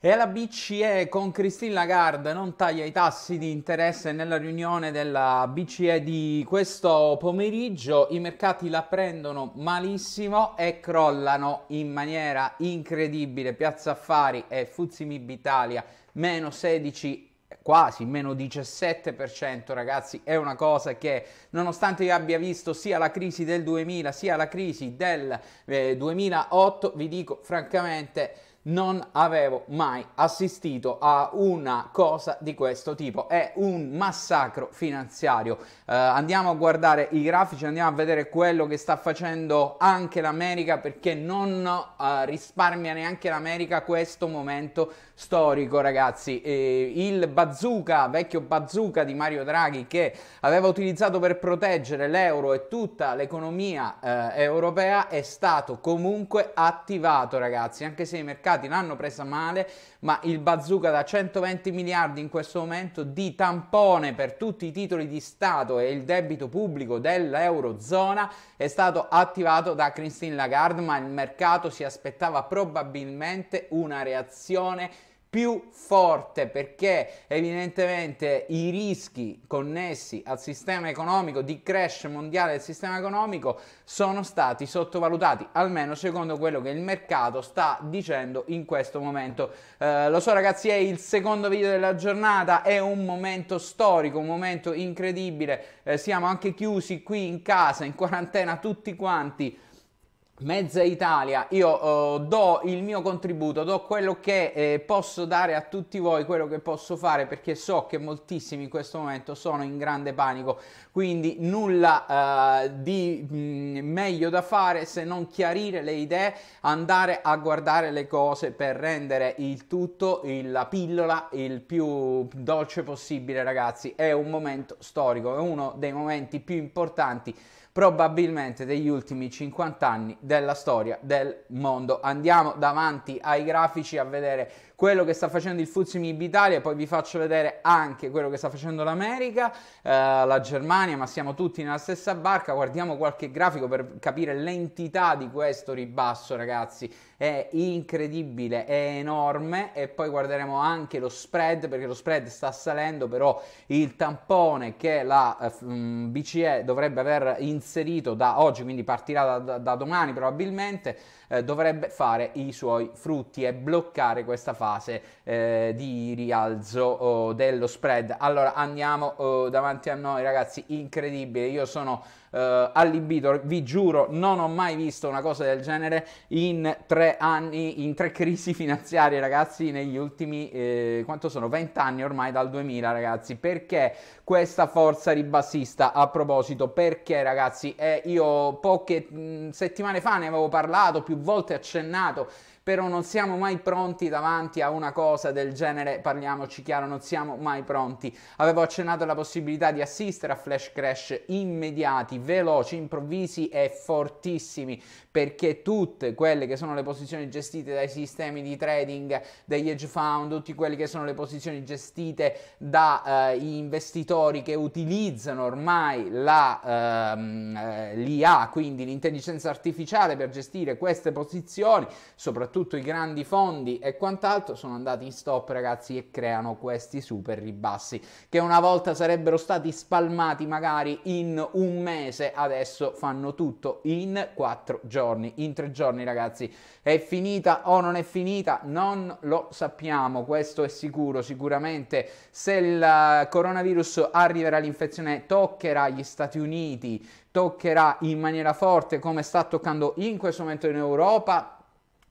E la BCE con Christine Lagarde non taglia i tassi di interesse nella riunione della BCE di questo pomeriggio. I mercati la prendono malissimo e crollano in maniera incredibile. Piazza Affari e Fuzimib Italia meno 16 quasi meno 17% ragazzi è una cosa che nonostante io abbia visto sia la crisi del 2000 sia la crisi del eh, 2008 vi dico francamente non avevo mai assistito a una cosa di questo tipo, è un massacro finanziario. Eh, andiamo a guardare i grafici, andiamo a vedere quello che sta facendo anche l'America perché non eh, risparmia neanche l'America questo momento storico, ragazzi. Eh, il bazooka, vecchio bazooka di Mario Draghi che aveva utilizzato per proteggere l'euro e tutta l'economia eh, europea è stato comunque attivato, ragazzi, anche se i mercati mercati l'hanno presa male, ma il bazooka da 120 miliardi in questo momento di tampone per tutti i titoli di Stato e il debito pubblico dell'Eurozona è stato attivato da Christine Lagarde, ma il mercato si aspettava probabilmente una reazione più forte perché evidentemente i rischi connessi al sistema economico di crash mondiale del sistema economico sono stati sottovalutati almeno secondo quello che il mercato sta dicendo in questo momento eh, lo so ragazzi è il secondo video della giornata è un momento storico un momento incredibile eh, siamo anche chiusi qui in casa in quarantena tutti quanti Mezza Italia, io uh, do il mio contributo, do quello che eh, posso dare a tutti voi, quello che posso fare perché so che moltissimi in questo momento sono in grande panico, quindi nulla uh, di mh, mm, meglio da fare se non chiarire le idee, andare a guardare le cose per rendere il tutto, il, la pillola, il più dolce possibile ragazzi. È un momento storico, è uno dei momenti più importanti probabilmente degli ultimi 50 anni della storia del mondo. Andiamo davanti ai grafici a vedere quello che sta facendo il Fuzzi Mib Italia, poi vi faccio vedere anche quello che sta facendo l'America, eh, la Germania, ma siamo tutti nella stessa barca, guardiamo qualche grafico per capire l'entità di questo ribasso ragazzi è incredibile, è enorme e poi guarderemo anche lo spread perché lo spread sta salendo, però il tampone che la eh, mm, BCE dovrebbe aver inserito da oggi, quindi partirà da, da, domani probabilmente, eh, dovrebbe fare i suoi frutti e bloccare questa fase eh, di rialzo oh, dello spread. Allora andiamo oh, davanti a noi ragazzi, incredibile, io sono eh, allibito, vi giuro non ho mai visto una cosa del genere in tre anni, in tre crisi finanziarie ragazzi negli ultimi, eh, quanto sono, 20 anni ormai dal 2000 ragazzi, perché questa forza ribassista a proposito, perché ragazzi eh, io poche mh, mm, settimane fa ne avevo parlato più volte accennato, però non siamo mai pronti davanti a una cosa del genere, parliamoci chiaro, non siamo mai pronti. Avevo accennato alla possibilità di assistere a flash crash immediati, veloci, improvvisi e fortissimi, perché tutte quelle che sono le posizioni gestite dai sistemi di trading degli hedge fund, tutte quelle che sono le posizioni gestite dagli eh, investitori che utilizzano ormai la, ehm, eh, l'IA, quindi l'intelligenza artificiale per gestire queste queste posizioni, soprattutto i grandi fondi e quant'altro, sono andati in stop ragazzi e creano questi super ribassi che una volta sarebbero stati spalmati magari in un mese, adesso fanno tutto in quattro giorni, in tre giorni ragazzi. È finita o non è finita? Non lo sappiamo, questo è sicuro, sicuramente se il coronavirus arriverà l'infezione toccherà gli Stati Uniti, toccherà in maniera forte come sta toccando in questo momento in Europa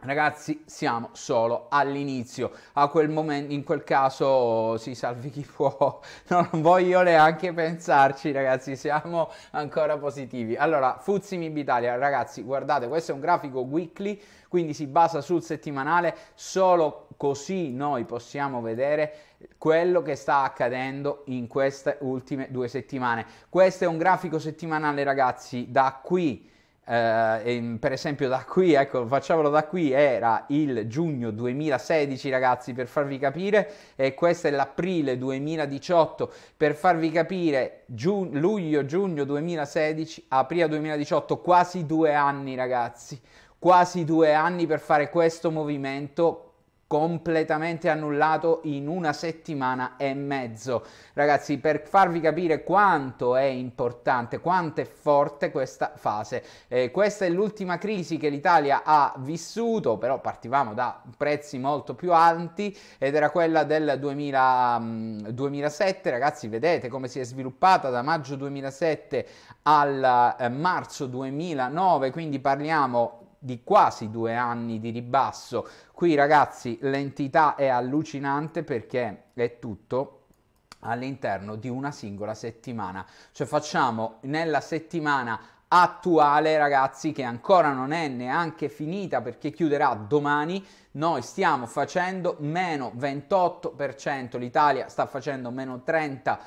Ragazzi, siamo solo all'inizio. A quel momento, in quel caso, si salvi chi può. Non voglio neanche pensarci, ragazzi. Siamo ancora positivi. Allora, Fuzzi Italia, ragazzi, guardate, questo è un grafico weekly, quindi si basa sul settimanale. Solo così noi possiamo vedere quello che sta accadendo in queste ultime due settimane. Questo è un grafico settimanale, ragazzi, da qui Uh, per esempio da qui, ecco, facciamolo da qui, era il giugno 2016 ragazzi per farvi capire e questo è l'aprile 2018 per farvi capire giu- luglio, giugno 2016, aprile 2018, quasi due anni ragazzi, quasi due anni per fare questo movimento completamente annullato in una settimana e mezzo. Ragazzi, per farvi capire quanto è importante, quanto è forte questa fase. Eh, questa è l'ultima crisi che l'Italia ha vissuto, però partivamo da prezzi molto più alti ed era quella del 2000, 2007. Mm, Ragazzi, vedete come si è sviluppata da maggio 2007 al eh, marzo 2009, quindi parliamo di quasi due anni di ribasso. Qui ragazzi l'entità è allucinante perché è tutto all'interno di una singola settimana. Cioè facciamo nella settimana attuale ragazzi che ancora non è neanche finita perché chiuderà domani noi stiamo facendo meno 28% l'Italia sta facendo meno 30%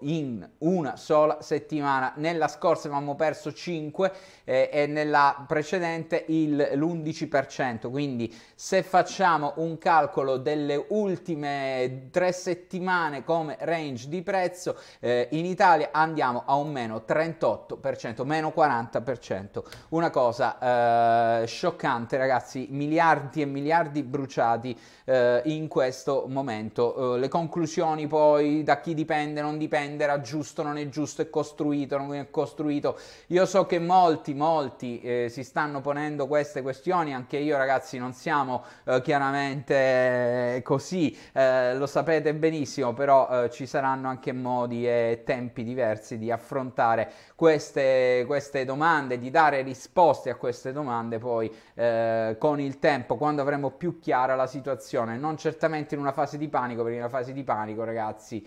in una sola settimana. Nella scorsa avevamo perso 5 eh, e nella precedente il, l'11%, quindi se facciamo un calcolo delle ultime tre settimane come range di prezzo, eh, in Italia andiamo a un meno 38%, meno 40%. Una cosa eh, scioccante ragazzi, miliardi e miliardi bruciati eh, in questo momento. Eh, le conclusioni poi da chi dipende, non dipende, era giusto, non è giusto, è costruito, non è costruito. Io so che molti, molti eh, si stanno ponendo queste questioni, anche io ragazzi non siamo eh, chiaramente eh, così, eh, lo sapete benissimo, però eh, ci saranno anche modi e tempi diversi di affrontare queste, queste domande, di dare risposte a queste domande poi eh, con il tempo, quando avremo più chiara la situazione, non certamente in una fase di panico, perché in una fase di panico ragazzi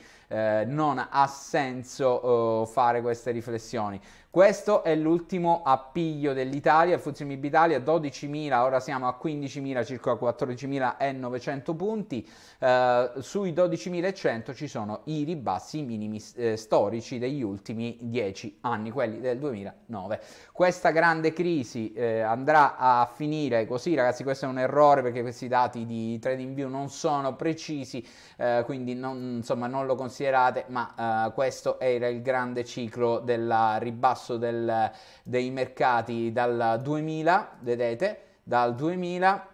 non ha senso eh, fare queste riflessioni. Questo è l'ultimo appiglio dell'Italia, il Fuzzi Mib Italia 12.000, ora siamo a 15.000, circa 14.900 punti. Eh, sui 12.100 ci sono i ribassi minimi eh, storici degli ultimi 10 anni, quelli del 2009. Questa grande crisi eh, andrà a finire così, ragazzi, questo è un errore perché questi dati di TradingView non sono precisi, eh, quindi non, insomma, non lo considerate, ma eh, questo era il grande ciclo del ribasso basso del, dei mercati dal 2000, vedete, dal 2000,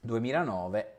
2009,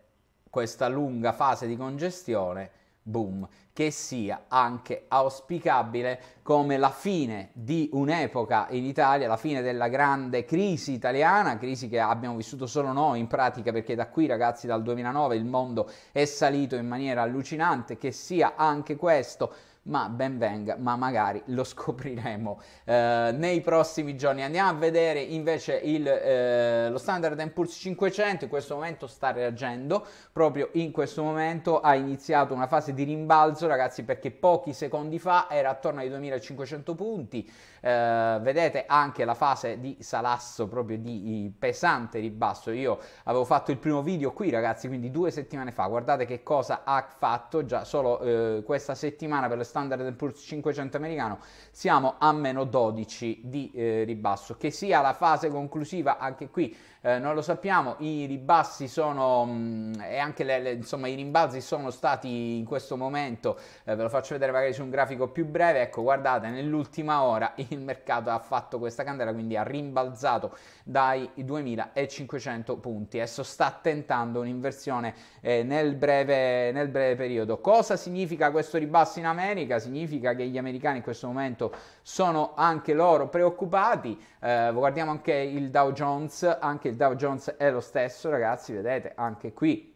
questa lunga fase di congestione, boom, che sia anche auspicabile come la fine di un'epoca in Italia, la fine della grande crisi italiana, crisi che abbiamo vissuto solo noi in pratica perché da qui ragazzi dal 2009 il mondo è salito in maniera allucinante, che sia anche questo ma ben venga, ma magari lo scopriremo eh, nei prossimi giorni. Andiamo a vedere invece il, eh, lo Standard Poor's 500, in questo momento sta reagendo, proprio in questo momento ha iniziato una fase di rimbalzo, ragazzi, perché pochi secondi fa era attorno ai 2500 punti, eh, vedete anche la fase di salasso, proprio di pesante ribasso. Io avevo fatto il primo video qui, ragazzi, quindi due settimane fa, guardate che cosa ha fatto già solo eh, questa settimana per le Standard Poor's 500 americano siamo a meno 12 di eh, ribasso, che sia la fase conclusiva anche qui eh, non lo sappiamo, i ribassi sono mh, mm, e anche le, le, insomma, i rimbalzi sono stati in questo momento, eh, ve lo faccio vedere magari su un grafico più breve, ecco guardate nell'ultima ora il mercato ha fatto questa candela, quindi ha rimbalzato dai 2500 punti, adesso sta tentando un'inversione eh, nel, breve, nel breve periodo. Cosa significa questo ribasso in America? Significa che gli americani in questo momento sono anche loro preoccupati, eh, guardiamo anche il Dow Jones, anche il il Dow Jones è lo stesso, ragazzi, vedete anche qui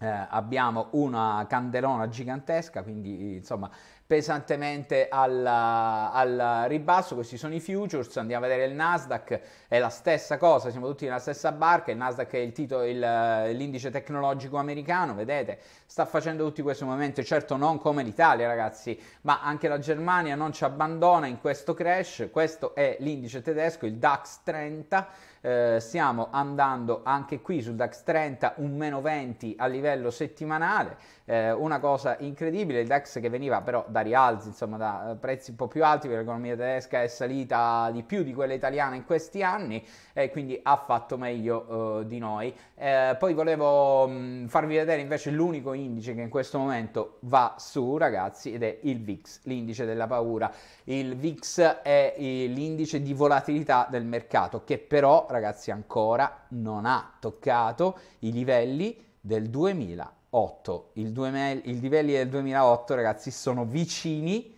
eh, abbiamo una candelona gigantesca, quindi insomma pesantemente al, al, ribasso. Questi sono i futures, andiamo a vedere il Nasdaq, è la stessa cosa, siamo tutti nella stessa barca, il Nasdaq è il titolo, il, l'indice tecnologico americano, vedete, sta facendo tutti questi movimenti, certo non come l'Italia ragazzi, ma anche la Germania non ci abbandona in questo crash, questo è l'indice tedesco, il DAX 30, eh, stiamo andando anche qui sul DAX 30 un meno 20 a livello settimanale, eh, una cosa incredibile, il DAX che veniva però da rialzi, insomma da eh, prezzi un po' più alti perché l'economia tedesca è salita di più di quella italiana in questi anni e quindi ha fatto meglio eh, di noi. Eh, poi volevo mh, mm, farvi vedere invece l'unico indice che in questo momento va su ragazzi ed è il VIX, l'indice della paura. Il VIX è l'indice di volatilità del mercato che però ragazzi ancora non ha toccato i livelli del 2000 8. Il, 2000, il livelli del 2008, ragazzi, sono vicini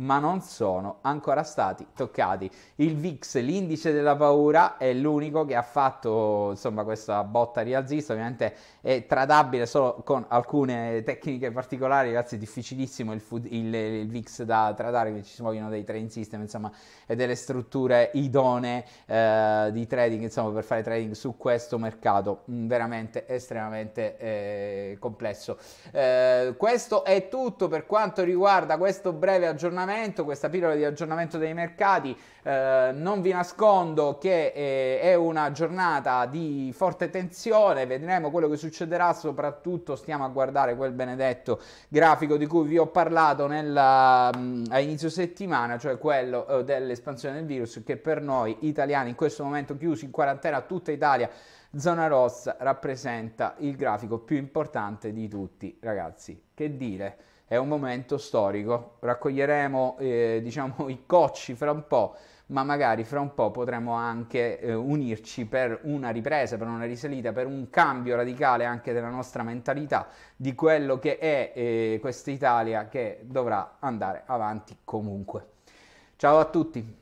ma non sono ancora stati toccati. Il VIX, l'indice della paura, è l'unico che ha fatto insomma, questa botta rialzista, ovviamente è tradabile solo con alcune tecniche particolari, ragazzi è difficilissimo il, food, il, il VIX da tradare, che ci si vogliono dei trading system insomma, e delle strutture idonee eh, di trading insomma, per fare trading su questo mercato, mh, mm, veramente estremamente eh, complesso. Eh, questo è tutto per quanto riguarda questo breve aggiornamento aggiornamento, questa pillola di aggiornamento dei mercati. Eh, non vi nascondo che eh, è una giornata di forte tensione, vedremo quello che succederà, soprattutto stiamo a guardare quel benedetto grafico di cui vi ho parlato nella, mh, mm, a inizio settimana, cioè quello eh, dell'espansione del virus che per noi italiani in questo momento chiusi in quarantena tutta Italia zona rossa rappresenta il grafico più importante di tutti, ragazzi. Che dire? è un momento storico. Raccoglieremo eh, diciamo, i cocci fra un po', ma magari fra un po' potremo anche eh, unirci per una ripresa, per una risalita, per un cambio radicale anche della nostra mentalità di quello che è eh, questa Italia che dovrà andare avanti comunque. Ciao a tutti!